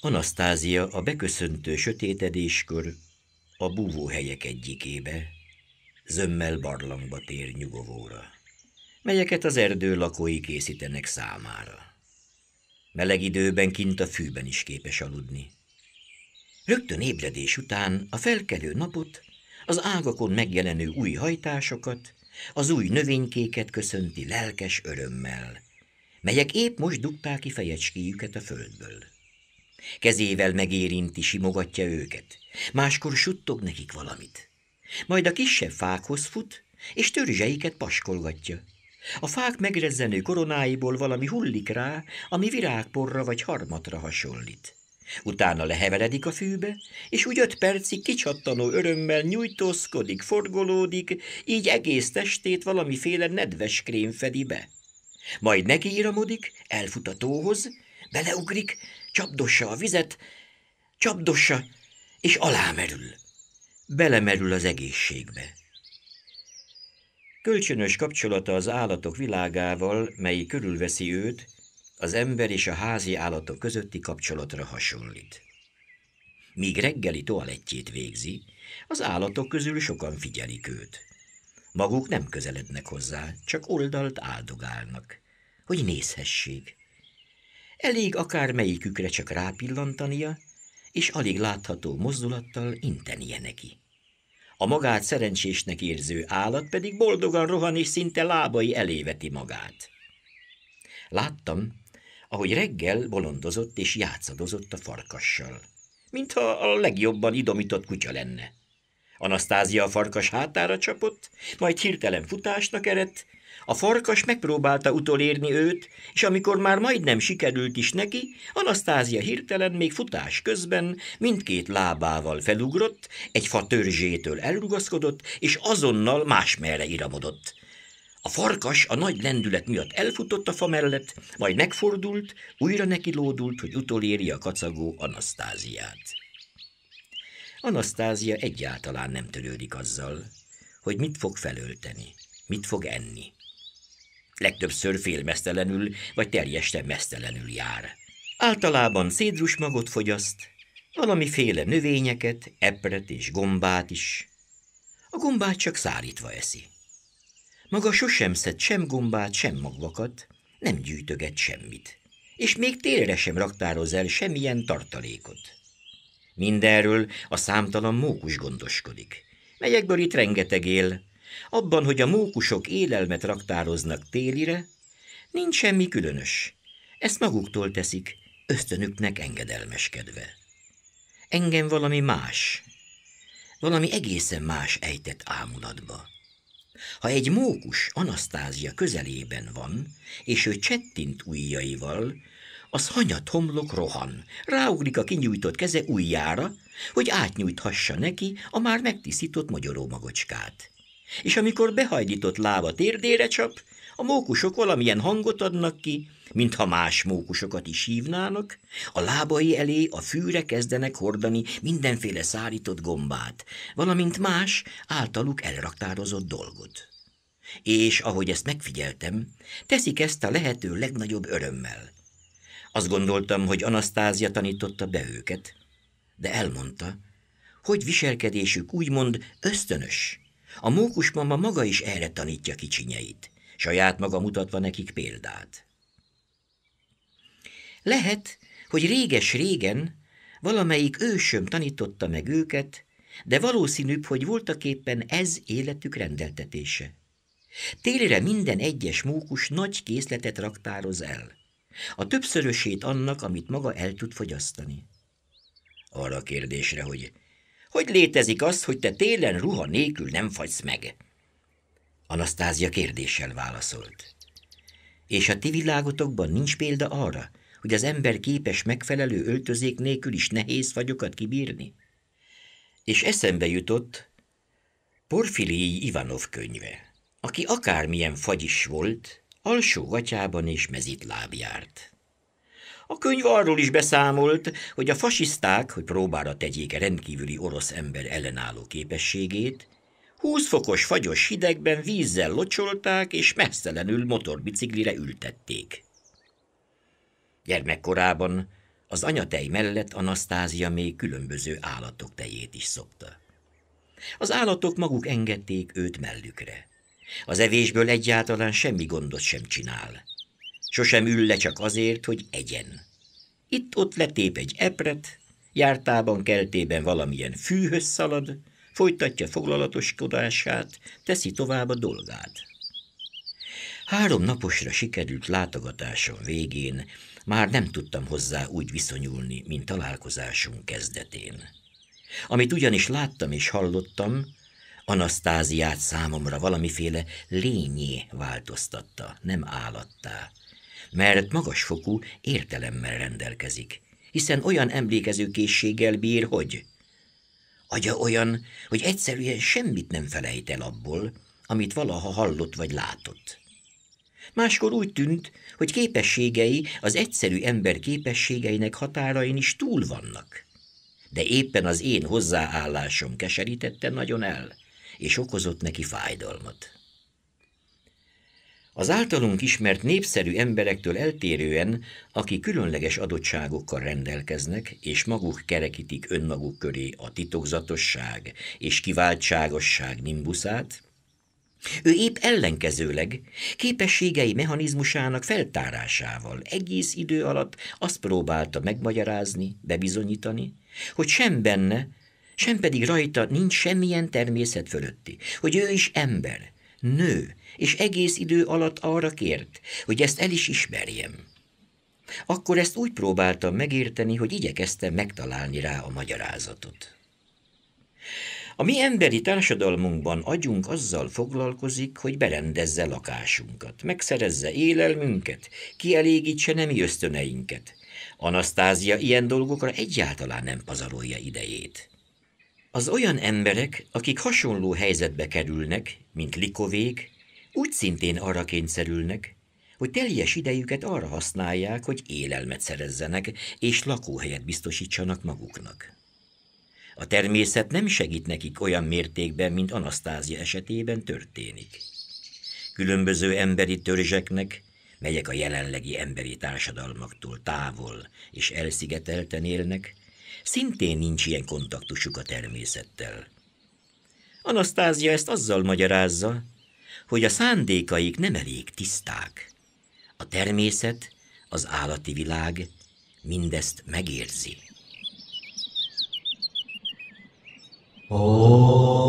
Anasztázia a beköszöntő sötétedéskör a búvóhelyek egyikébe, zömmel barlangba tér nyugovóra, melyeket az erdő lakói készítenek számára. Meleg időben kint a fűben is képes aludni. Rögtön ébredés után a felkelő napot, az ágakon megjelenő új hajtásokat, az új növénykéket köszönti lelkes örömmel, melyek épp most dugták ki fejecskéjüket a földből. Kezével megérinti, simogatja őket, máskor suttog nekik valamit. Majd a kisebb fákhoz fut, és törzseiket paskolgatja. A fák megrezzenő koronáiból valami hullik rá, ami virágporra vagy harmatra hasonlít. Utána leheveredik a fűbe, és úgy öt percig kicsattanó örömmel nyújtózkodik, forgolódik, így egész testét valamiféle nedves krém fedi be. Majd nekiíramodik, elfut a tóhoz, beleugrik, csapdossa a vizet, csapdossa, és alámerül. Belemerül az egészségbe. Kölcsönös kapcsolata az állatok világával, mely körülveszi őt, az ember és a házi állatok közötti kapcsolatra hasonlít. Míg reggeli toalettjét végzi, az állatok közül sokan figyelik őt. Maguk nem közelednek hozzá, csak oldalt áldogálnak, hogy nézhessék. Elég akár melyikükre csak rápillantania, és alig látható mozdulattal intenie neki. A magát szerencsésnek érző állat pedig boldogan rohan és szinte lábai eléveti magát. Láttam, ahogy reggel bolondozott és játszadozott a farkassal. Mintha a legjobban idomított kutya lenne. Anasztázia a farkas hátára csapott, majd hirtelen futásnak eredt, a farkas megpróbálta utolérni őt, és amikor már majdnem sikerült is neki, Anasztázia hirtelen még futás közben mindkét lábával felugrott, egy fa törzsétől elrugaszkodott, és azonnal másmerre iramodott. A farkas a nagy lendület miatt elfutott a fa mellett, majd megfordult, újra neki lódult, hogy utoléri a kacagó Anasztáziát. Anasztázia egyáltalán nem törődik azzal, hogy mit fog felölteni, mit fog enni. Legtöbbször félmesztelenül vagy teljesen mesztelenül jár. Általában szédrusmagot fogyaszt, valamiféle növényeket, epret és gombát is. A gombát csak szárítva eszi. Maga sosem szed sem gombát, sem magvakat, nem gyűjtöget semmit, és még télre sem raktároz el semmilyen tartalékot. Mindenről a számtalan mókus gondoskodik, melyekből itt rengeteg él. Abban, hogy a mókusok élelmet raktároznak télire, nincs semmi különös. Ezt maguktól teszik, ösztönüknek engedelmeskedve. Engem valami más, valami egészen más ejtett álmulatba. Ha egy mókus Anasztázia közelében van, és ő csettint ujjaival, az hanyat homlok rohan, ráugrik a kinyújtott keze ujjára, hogy átnyújthassa neki a már megtisztított magyaró magocskát és amikor behajdított lába térdére csap, a mókusok valamilyen hangot adnak ki, mintha más mókusokat is hívnának, a lábai elé a fűre kezdenek hordani mindenféle szárított gombát, valamint más általuk elraktározott dolgot. És ahogy ezt megfigyeltem, teszik ezt a lehető legnagyobb örömmel. Azt gondoltam, hogy Anasztázia tanította be őket, de elmondta, hogy viselkedésük úgymond ösztönös, a mókus mama maga is erre tanítja kicsinyeit, saját maga mutatva nekik példát. Lehet, hogy réges-régen valamelyik ősöm tanította meg őket, de valószínűbb, hogy voltaképpen ez életük rendeltetése. Télire minden egyes mókus nagy készletet raktároz el. A többszörösét annak, amit maga el tud fogyasztani. Arra a kérdésre, hogy hogy létezik az, hogy te télen ruha nélkül nem fagysz meg? Anasztázia kérdéssel válaszolt. És a ti világotokban nincs példa arra, hogy az ember képes megfelelő öltözék nélkül is nehéz fagyokat kibírni? És eszembe jutott Porfilii Ivanov könyve, aki akármilyen fagyis volt, alsó gatyában és mezitláb járt. A könyv arról is beszámolt, hogy a fasiszták, hogy próbára tegyék a rendkívüli orosz ember ellenálló képességét, 20 fokos fagyos hidegben vízzel locsolták és messzelenül motorbiciklire ültették. Gyermekkorában az anyatej mellett Anasztázia még különböző állatok tejét is szopta. Az állatok maguk engedték őt mellükre. Az evésből egyáltalán semmi gondot sem csinál. Sosem ül le csak azért, hogy egyen. Itt-ott letép egy epret, jártában, keltében valamilyen fűhöz szalad, folytatja foglalatoskodását, teszi tovább a dolgát. Három naposra sikerült látogatásom végén, már nem tudtam hozzá úgy viszonyulni, mint találkozásunk kezdetén. Amit ugyanis láttam és hallottam, Anasztáziát számomra valamiféle lényé változtatta, nem állattá mert magasfokú értelemmel rendelkezik, hiszen olyan emlékezőkészséggel bír, hogy agya olyan, hogy egyszerűen semmit nem felejt el abból, amit valaha hallott vagy látott. Máskor úgy tűnt, hogy képességei az egyszerű ember képességeinek határain is túl vannak. De éppen az én hozzáállásom keserítette nagyon el, és okozott neki fájdalmat. Az általunk ismert népszerű emberektől eltérően, aki különleges adottságokkal rendelkeznek, és maguk kerekítik önmaguk köré a titokzatosság és kiváltságosság nimbuszát, ő épp ellenkezőleg képességei mechanizmusának feltárásával egész idő alatt azt próbálta megmagyarázni, bebizonyítani, hogy sem benne, sem pedig rajta nincs semmilyen természet fölötti, hogy ő is ember, nő, és egész idő alatt arra kért, hogy ezt el is ismerjem. Akkor ezt úgy próbáltam megérteni, hogy igyekeztem megtalálni rá a magyarázatot. A mi emberi társadalmunkban agyunk azzal foglalkozik, hogy berendezze lakásunkat, megszerezze élelmünket, kielégítse nemi ösztöneinket. Anasztázia ilyen dolgokra egyáltalán nem pazarolja idejét. Az olyan emberek, akik hasonló helyzetbe kerülnek, mint likovék, úgy szintén arra kényszerülnek, hogy teljes idejüket arra használják, hogy élelmet szerezzenek és lakóhelyet biztosítsanak maguknak. A természet nem segít nekik olyan mértékben, mint Anasztázia esetében történik. Különböző emberi törzseknek, melyek a jelenlegi emberi társadalmaktól távol és elszigetelten élnek, szintén nincs ilyen kontaktusuk a természettel. Anasztázia ezt azzal magyarázza, hogy a szándékaik nem elég tiszták. A természet, az állati világ mindezt megérzi. Oh.